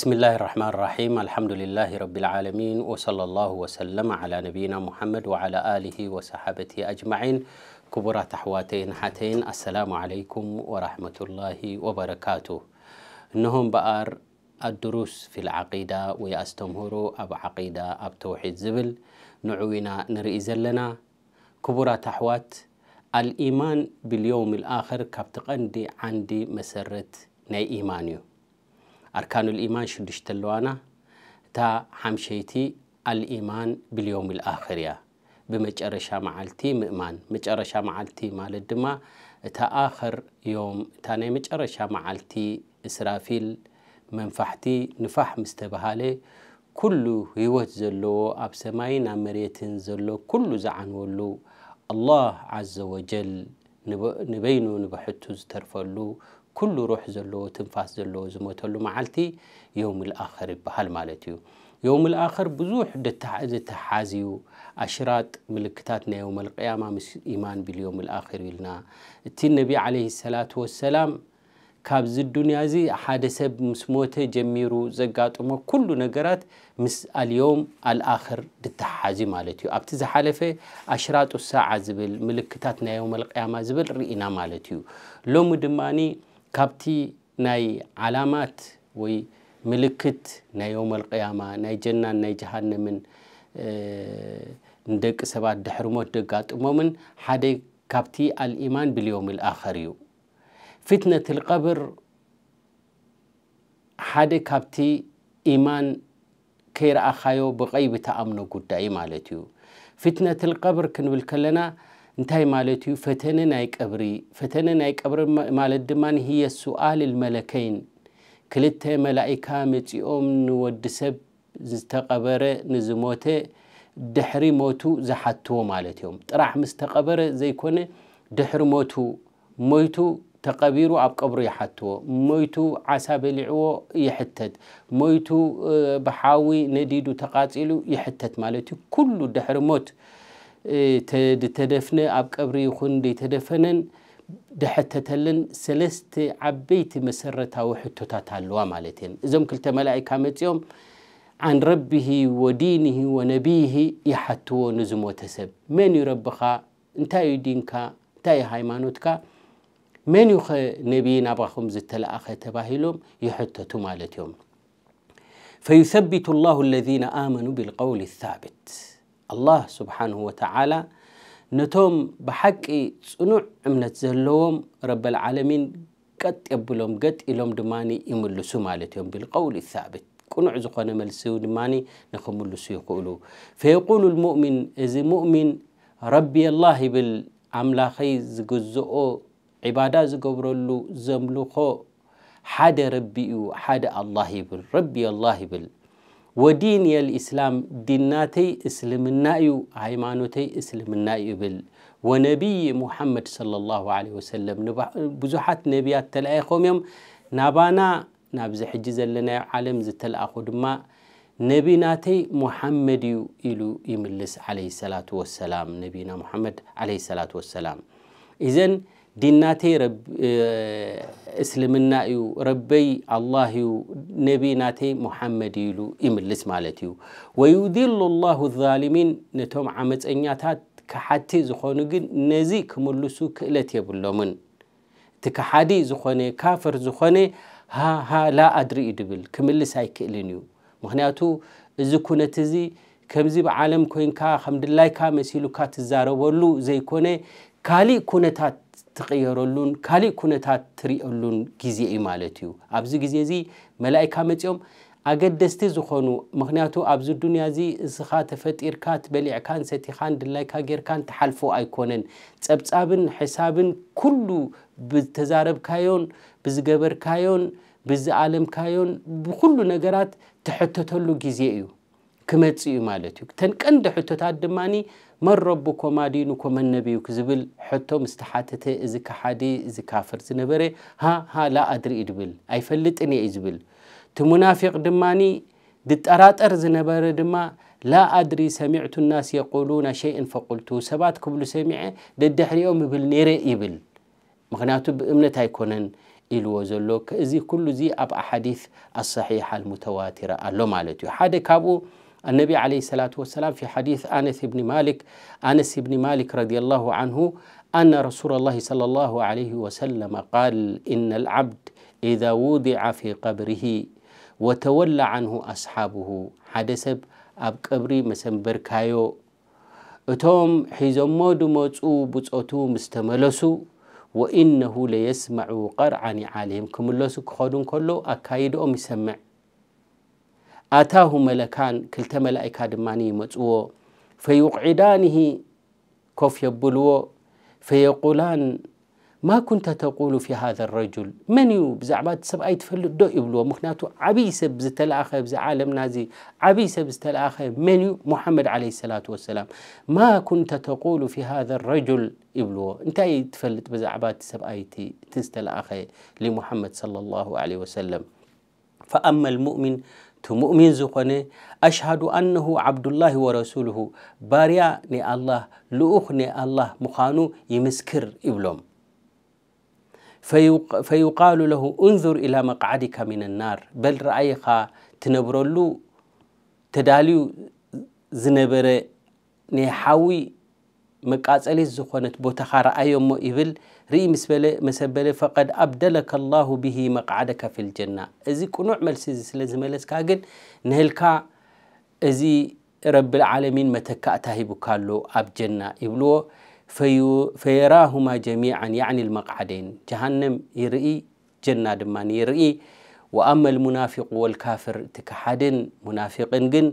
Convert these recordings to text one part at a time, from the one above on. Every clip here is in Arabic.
بسم الله الرحمن الرحيم الحمد لله رب العالمين وصلى الله وسلم على نبينا محمد وعلى آله وصحابته أجمعين كبرى تحواتين حتين السلام عليكم ورحمة الله وبركاته نهم بقار الدروس في العقيدة ويأستمهروا أب عقيدة أب توحيد زبل نعوينا نرئي زلنا كبرى تحوات الإيمان باليوم الآخر كابتقندي عندي مسرة ناي إيمانيو أركان الإيمان شدشت اللوانا تا حمشيتي الإيمان باليوم الآخر يا بمجرشا معالتي مؤمن مجرشا معالتي مال الدماء تا آخر يوم تاني مجرشا معالتي إسرافيل منفحتي نفح مستبهالي ኩሉ ህይወት زلو أب سماينا ኣብ زلو ዘሎ زعن ولو الله عز وجل نبينو نبحتو زترفلو كل روح زلو تنفاس زلو زموتلو معلتي يوم الآخر بهال مالتيو يوم الآخر بزوح دتا تحازيو أشرات ملكتاتنا يوم القيامة مش إيمان باليوم الآخر لنا تي النبي عليه الصلاة والسلام كابز الدنيا زي حادثة مسموتة جميرو زقات وما كل نقرات مس اليوم الآخر دتحازي مالتيو أبتز حالفة أشرات الساعة زبل ملكتاتنا يوم القيامة زبل رئينا مالتيو لو مدماني ካብቲ ናይ ዓላማት ወይ ምልክት ናይ ዮም ልቅያማ ናይ ጀናን ናይ ጀሃንምን ንደቂ ሰባት ድሕርሞት ደጋጥሞምን ሓደ ካብቲ አልኢማን ብልዮም ልኣኸር እዩ ፍትነት ልቀብር ሓደ ካብቲ ኢማን ከይረኣኻዮ ብቀይቢ ተኣምኖ ጉዳይ ማለት እዩ ፍትነት ልቀብር ክንብል ከለና انتهي مالتي فتنة نايك أبري فتنة نايك أبري مالت دمان هي سؤال الملكين كلتا ملائكة متئوم نود سب زتقبر نزموت دحري موتو زحتو مالتهم ترى مستقبر زي كون دحر موتو موتو تقابيرو عب قبر يحتو موتو عساب لعو يحتد موتو بحاوي نديدو تقاتلو يحتت مالتي كل دحر موتو ተደፍነ ኣብ ቀብሪ ይኹን ደይተደፈነን تلن سلست عبيت مسرة ሕቶታት تتعلوا مالتين زم كل تملاعي كامت يوم عن ربه ودينه ونبيه يحتو نزم وتسب من يربخ انتا دينك انت هايمانوتك من يخ نبينا باخم زتلأخ تباهلهم يحتتو مالتهم فيثبت الله الذين آمنوا بالقول الثابت الله سبحانه وتعالى نتوم بحقي صنع امنت زلوم رب العالمين قد يبلوم قد إلوم دماني يملسو مالتهم بالقول الثابت كنع زقنا ملسو دماني نخم ملسو يقولو فيقول المؤمن إذا مؤمن ربي الله بالعملاخي زقزقو عبادة زقبرلو زملوخو حاد ربيو حاد الله بالربي الله بالعملاخي ودين الإسلام ديناتي إسلمنا يو عيمانوتي إسلمنا يبل ونبي محمد صلى الله عليه وسلم بزحت نبيات تلأخهم يوم نبانا نبز حجز لنا عالم زت الأخذ ما نبيناتي محمد يو إلو إملس عليه الصلاة والسلام نبينا محمد عليه الصلاة والسلام إذن ديناتي رب آه، እስልምና እዩ ረበይ ኣላህ እዩ ነቢ ናተይ ሙሓመድ ኢሉ ይምልስ ማለት እዩ ወዩድሉ ላሁ ዛሊሚን ነቶም ዓመፀኛታት ካሓቲ ዝኾኑ ግን ነዚ ክምልሱ ክእለት የብሎምን እቲ ካሓዲ ዝኾነ ካፍር ዝኾነ ሃሃ ላ ኣድሪ እዩ ድብል ክምልስ ኣይክእልን እዩ ምክንያቱ እዚ ኩነት እዚ ከምዚ ብዓለም ኮይንካ ከም ድላይካ መሲሉካ ትዛረበሉ ዘይኮነ ካሊእ ኩነታት ትቕየረሉን ካሊእ ኩነታት ትሪእሉን ግዜ እዩ ማለት እዩ ኣብዚ ግዜ እዚ መላእካ መፂኦም ኣገደስቲ ዝኾኑ ምክንያቱ ኣብዚ ዱንያ እዚ እስኻ ተፈጢርካ ትበሊዕካን ሰቲኻን ድላይካ ጌርካን ተሓልፎ ኣይኮነን ፀብፃብን ሕሳብን ኩሉ ብተዛረብካዮን ብዝገበርካዮን ብዝኣለምካዮን ብኩሉ ነገራት ትሕተተሉ ግዜ እዩ ክመፅ እዩ ማለት እዩ ተንቀንዲ ሕቶታት ድማኒ من ربكم دينك ومن نبيك زبل حتى مستحاتته إذا كحادي إذا كافر زنبري ها ها لا أدري إدبل أي فلت إني إزبل تمنافق دماني دت أرات أرز دما لا أدري سمعت الناس يقولون شيئا فقلته سبات كبل سمعة دد حريوم بالنير إبل مغناتو بإمنة تايكونن إلو زلوك إذي كل زي أب أحاديث الصحيحة المتواترة اللو مالتو حادي كابو النبي عليه الصلاة والسلام في حديث أنس بن مالك أنس بن مالك رضي الله عنه أن رسول الله صلى الله عليه وسلم قال إن العبد إذا وضع في قبره وتولى عنه أصحابه حدث أب قبري مثل بركايو أتوم حيزم مود موتو بوتو مستملسو وإنه ليسمع قرعني عليهم كملسو كخدون كله أكايدو مسمع آتاه ملكان كلتا ملائكة دماني يمتقوه فيقعدانه كوف يبلوه فيقولان ما كنت تقول في هذا الرجل من بزعبات سب أي تفلد دو يبلو مخناتو عبيس بزتل آخي عالم نازي عبيس بزت آخي من محمد عليه الصلاة والسلام ما كنت تقول في هذا الرجل يبلو انت أي تفلد بزعبات سب أي تستل آخي لمحمد صلى الله عليه وسلم فأما المؤمن تمؤمن زقني أشهد أنه عبد الله ورسوله باريا ني الله لؤخ ني الله مخانو يمسكر إبلوم فيق فيقال له انظر إلى مقعدك من النار بل رأيك تنبرلو تداليو زنبري ني حوي مقاصلي زخونت بوتا خرايمو يبل ري مسبله مسبله فقد ابدلك الله به مقعدك في الجنه ازي قنوع ملسي سلا زملسكا كن نهلكا ازي رب العالمين متكاتا هيبكالو اب جنه يبلو فيراهما جميعا يعني المقعدين جهنم يرئي جنة دمان يرئي وأما المنافق والكافر تكحدن منافق جن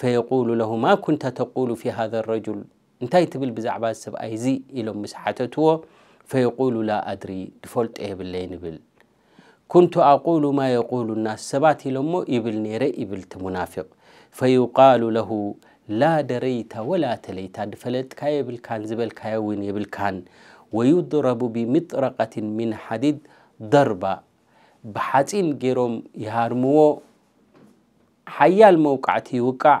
فيقول له ما كنت تقول في هذا الرجل انتاي تبل بزعبا السب ايزي إلو مسحاتتو فيقول لا أدري دفولت إيه باللين بل كنت أقول ما يقول الناس سبات لمو إبل نيري إبل تمنافق فيقال له لا دريت ولا تليت دفلت كاي بالكان زبل يبل يبالكان ويضرب بمطرقة من حديد ضربة بحاتين جيروم يهارموو حيال موقعتي وقع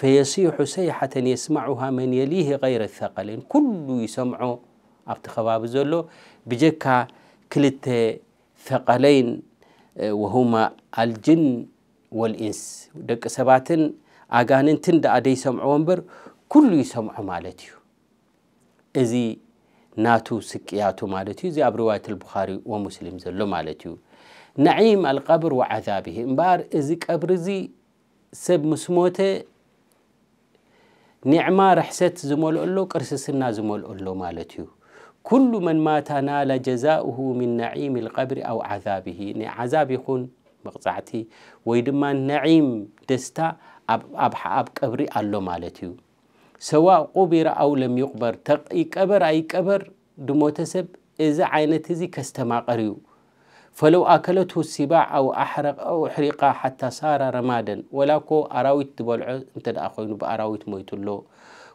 فيصيح سيحة يسمعها من يليه غير الثقلين كل يسمع أبت خباب زولو بجكا كلتا ثقلين آه، وهما الجن والإنس دك سباتن أغانين تند أدي سمعو أمبر كل يسمع مالتيو إزي ناتو سكياتو مالتيو زي أبروات البخاري ومسلم زلو مالتيو نعيم القبر وعذابه إمبار إزي كبرزي سب مسموته نعمة رحست زمول قلو كرسسنا زمول قلو مالتيو كل من مات نال جزاؤه من نعيم القبر أو عذابه عذاب يكون مقطعتي ويدما نعيم دستا أب أب أب قبري الله مالتيو سواء قبر أو لم يقبر تقي قبر أي قبر دموتسب إذا عينتزي كستما قريو فلو أكلته السباع أو أحرق أو أحرق حتى صار رمادا ولاكو أراويت تبلعو أنت أخوين بأراويت مويت له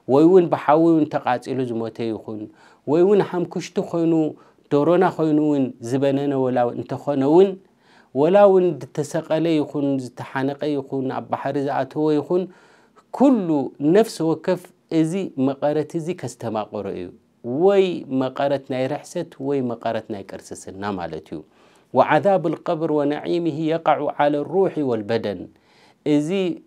ويون بحاول تقاتلو زموتي يخون ويون حم كشتو خونو درونا خينون زبننا ولا أنت خنون ولا ون تسقلي يخون تحنق يخون أبحر زعتو يخون كل نفس وكف إزي مقارة إزي قرأيو وي مقارة ناي رحسة وي مقارة ناي كرسسنا مالتيو وعذاب القبر ونعيمه يقع على الروح والبدن إزي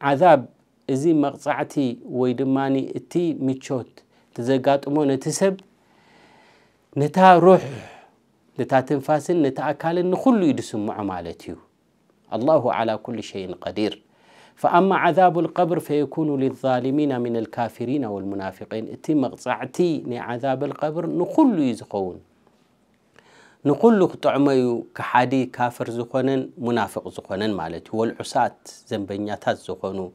عذاب إزي مقصعتي ويدماني إتي ميتشوت تزقات أمو نتسب نتا روح نتا تنفاس نتا أكال نخل يدسم عمالتي الله على كل شيء قدير فأما عذاب القبر فيكون للظالمين من الكافرين والمنافقين إتي مقصعتي عذاب القبر نخل يزخون نقول لك تعمي كحدي كافر زخونن منافق مالت هو والعسات زنبنيات زخونو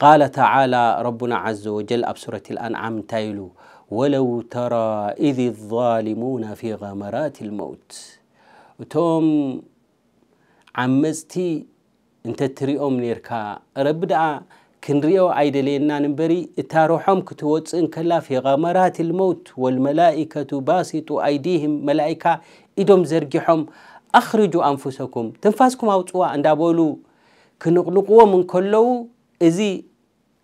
قال تعالى ربنا عز وجل أبصرة الأنعام تايلو ولو ترى إذ الظالمون في غمرات الموت وتوم عمزتي انت تريئوم نيركا ربدأ كنريو عيدلينا نمبري تاروحهم كتوت انكلا في غمرات الموت والملائكة باسطوا أيديهم ملائكة إدم زرجحهم أخرجوا أنفسكم تنفاسكم أوتوا عند بولو كنقلقوا من كلو إزي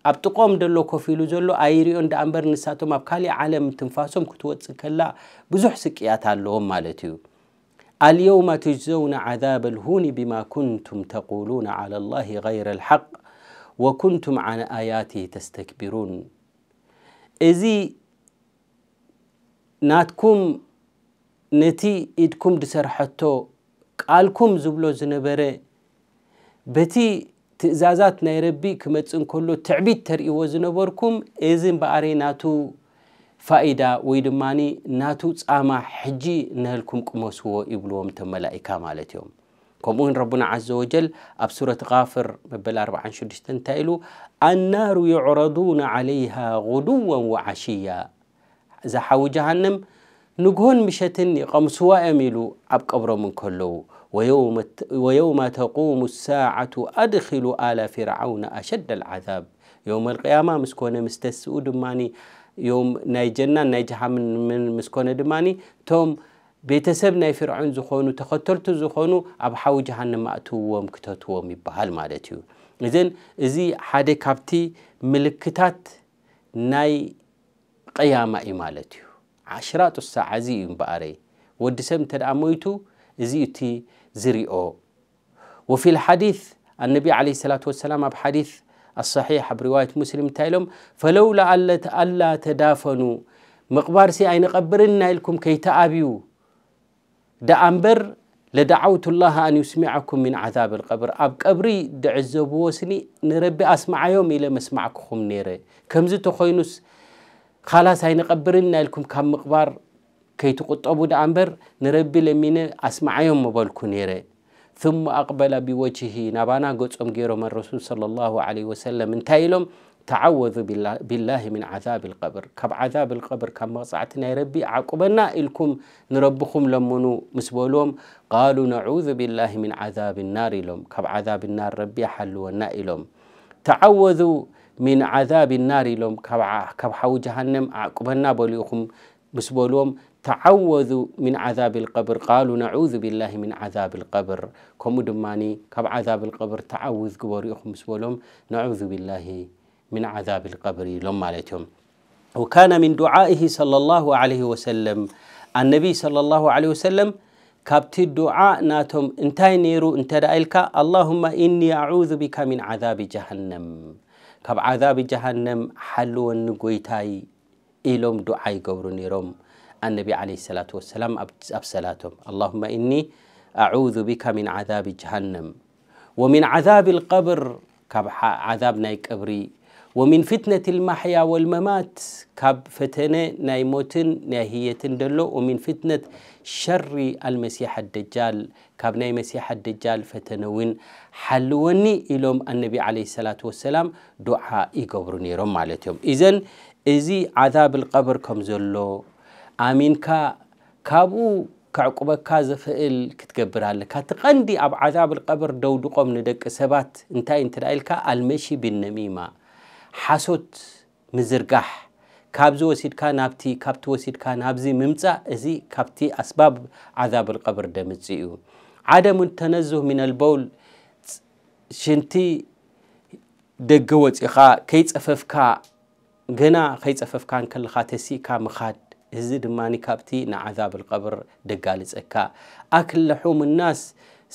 أبتقوم دلو كفيلو زلو أيريون دا أمبر نساتهم أبكالي عالم تنفاسهم كتوت انكلا بزح سكيات اللهم مالتيو اليوم تجزون عذاب الهون بما كنتم تقولون على الله غير الحق ወኩንቱም ዓነ ኣያትህ ተስተክቢሩን እዚ ናትኩም ነቲ ኢድኩም ድሰርሐቶ ቃልኩም ዝብሎ ዝነበረ በቲ ትእዛዛት ናይ ረቢ ክመፅእ እንከሎ ትዕቢት ተርእይዎ ዝነበርኩም እዚ እምበኣረ ናቱ ፋኢዳ ወይ ድማኒ ናቱ ፃማ ሕጂ ነህልኩም ቅመስዎ ይብልዎም ተ መላኢካ ማለት እዮም كمون ربنا عز وجل أب سورة غافر مبل 46 تايلو النار يعرضون عليها غدوا وعشيا إذا حاو جهنم نقهون مشتن سواء ميلو أب من كلو ويوم ويوم تقوم الساعة أدخل آل فرعون أشد العذاب يوم القيامة مسكونة مستسؤ دماني يوم ناي جنة ناي جهنم مسكونة دماني توم بيتسب ناي فرعون زخونو تخترت زخونو أبحاو جهنم أتووم كتتووم يبهال مالتيو إذن إذي حادة كابتي ملكتات ناي قيامة إمالتيو عشرات الساعة زي ينبقاري ودسم تد أمويتو إذي يتي زري أو وفي الحديث النبي عليه الصلاة والسلام بحديث الصحيح برواية مسلم تايلوم فلولا ألا تدافنوا مقبار سي أين قبرنا لكم كي تأبيو دع أنبر لدعوت الله أن يسمعكم من عذاب القبر أب قبري دعزب وسني نربي أسمع يوم إلى مسمعكم نيري كمز تخينوس خلاص هاي نقبرنا لكم كم مقبار كي تقطبوا دع أنبر نربي لمن أسمع يوم مبالكم نيري ثم أقبل بوجهه نبانا قد أمجيرهم الرسول صلى الله عليه وسلم انتهي لهم تعوذ بالله, من عذاب القبر كب عذاب القبر كما صعتنا يا ربي عقبنا إلكم نربكم لمنو مسبولوم قالوا نعوذ بالله من عذاب النار لهم كب عذاب النار ربي حلونا إلهم تعوذوا من عذاب النار لهم كب حو جهنم عقبنا بوليكم مسبولوم تعوذوا من عذاب القبر قالوا نعوذ بالله من عذاب القبر كم دماني كاب عذاب القبر تعوذ قبوريكم يخمس نعوذ بالله من عذاب القبر لما لتهم وكان من دعائه صلى الله عليه وسلم النبي صلى الله عليه وسلم كابت الدعاء ناتهم انتهي نيرو انت رأيلك اللهم إني أعوذ بك من عذاب جهنم كاب عذاب جهنم حلو النقويتاي إلوم دعاي قبر نيروم النبي عليه الصلاة والسلام أبسلاتهم اللهم إني أعوذ بك من عذاب جهنم ومن عذاب القبر كاب عذاب نايك أبري ومن فتنة المحيا والممات كاب فتنة ناي موتن ناي هيتن دلو ومن فتنة شر المسيح الدجال كاب ناي مسيح الدجال فتنوين حلوني إلوم النبي عليه الصلاة والسلام دعاء يقبرون يروم مالتهم إذن إزي عذاب القبر كم زلو آمين كا كابو كعقبك زفئل كتقبر لك تقندي أب عذاب القبر دو دودقم ندك سبات انتهي انترائل كا المشي بالنميمة ሓሶት ምዝርጋሕ ካብዚ ወሲድካ ናብቲ ካብቲ ወሲድካ ናብዚ ምምፃእ እዚ ካብቲ ኣስባብ ዓዛብ ልቀብር ደምፅ እዩ ዓደሙ ተነዝህ ምን ልበውል ሽንቲ ደገ ወፂኻ ከይፀፈፍካ ገና ከይፀፈፍካ ንከለኻ ተሲእካ ምኻድ እዚ ድማ ካብቲ ንዓዛብ ልቀብር ደጋልፀካ ኣክለሑም ናስ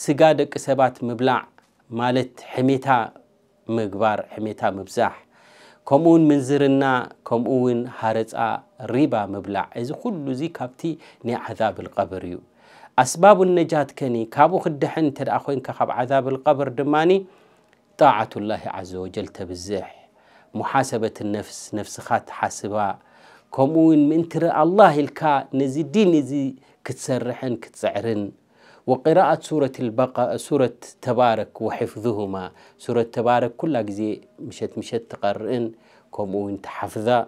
ስጋ ደቂ ሰባት ምብላዕ ማለት ሕሜታ ምግባር ሕሜታ ምብዛሕ كمون من زرنا كمون هارتا ريبا مبلع إذ كل زي كابتي عذاب القبر يو أسباب النجاة كني كابو خدحن تر أخوين كخب عذاب القبر دماني طاعة الله عز وجل تبزيح محاسبة النفس نفسخات حاسبة كمون من ترى الله الكا نزي دي نزي كتسرحن كتسعرن وقراءة سورة البقاء سورة تبارك وحفظهما سورة تبارك كل جزي مشت مشت تقرئن كم وانت حفظا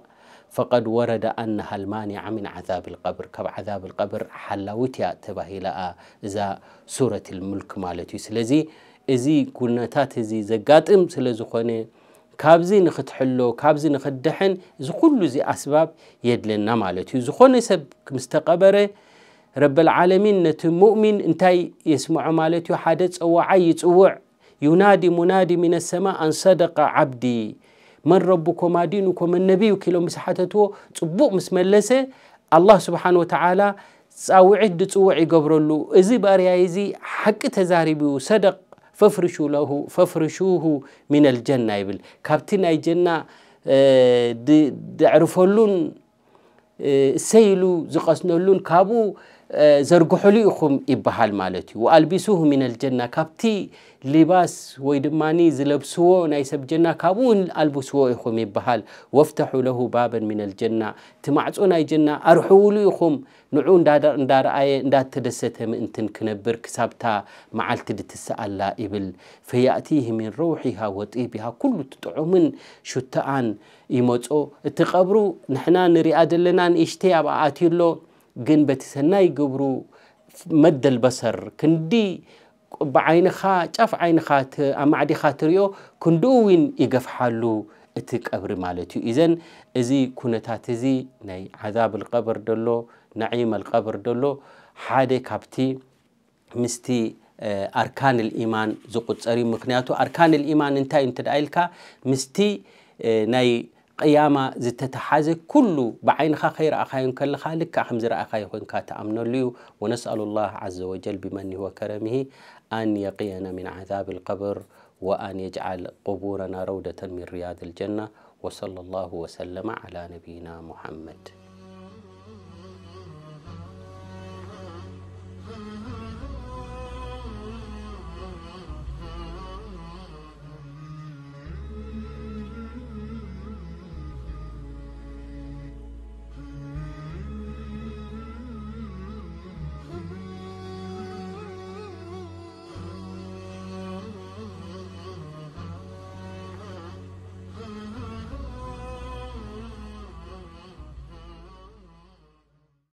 فقد ورد أنها المانعة من عذاب القبر كب عذاب القبر حلاوتيا تباهيلا إذا سورة الملك مالتي سلزي إزي كنتات إزي زقاتم سلزي خوني ካብዚ كابزي ካብዚ ንኽትድሕን እዚ ኩሉ እዚ ኣስባብ የድለና ማለት እዩ ዝኾነ ሰብ ምስተቐበረ ረብ ልዓለሚን ነቲ ሙእሚን እንታይ የስምዖ ማለት እዩ ሓደ ፀዋዓይ ይፅውዕ ዩናዲ ሙናዲ ምን ሰማ ኣንሰደቀ ዓብዲ መን ረቡኩም ኣዲኑኩም ነቢዩ ኪሎ ምስ ሓተትዎ ፅቡቕ ምስ መለሰ ኣላህ ስብሓን ወተዓላ ፃውዒት ድፅውዕ ይገብረሉ እዚ ባርያይ እዚ ሓቂ ተዛሪቡ ሰደቅ ፈፍርሹሁ ምን ልጀና ይብል ካብቲ ናይ ጀና ድዕርፈሉን እሰይሉ ዝቐስነሉን ካብኡ ዘርግሑሉ ኢኹም ይበሃል ማለት እዩ ወአልቢሱሁ ምን ልጀና ካብቲ ሊባስ ወይ ድማኒ ዝለብስዎ ናይ ሰብ ጀና ካብኡ እውን ኣልብስዎ ኢኹም ይበሃል ወፍተሑ ለሁ ባበን ምን ልጀና እቲ ማዕፆ ናይ ጀና ኣርሕውሉ ኢኹም ንዑ እንዳረኣየ እንዳተደሰተ ምእንትን ክነብር ክሳብታ መዓልቲ ድትሰኣላ ይብል ፈያእቲህ ምን ረውሒሃ ወጢቢሃ ኩሉ ትጥዑምን ሽትኣን ይመፆ እቲ ቀብሩ ንሕና ንሪኣ ዘለና ንእሽተይ ኣብኣ ኣትዩሎ جن بتسناي جبرو مد البصر كندي بعين خا شاف عين خات أما عدي خاتريو كندوين يقف حلو اتك أبر مالتي إذن إذا كنت هتزي ناي عذاب القبر دلو نعيم القبر دلو حادة كابتي مستي أركان الإيمان زقت أري مكنياتو أركان الإيمان انتا انتا دايلكا مستي ناي قيامة زتتحاز كل بعينك خير أخاين كل خالك حمزر أخاي كنك تأمن لي ونسأل الله عز وجل بمن هو كرمه أن يقينا من عذاب القبر وأن يجعل قبورنا رودة من رياض الجنة وصلى الله وسلم على نبينا محمد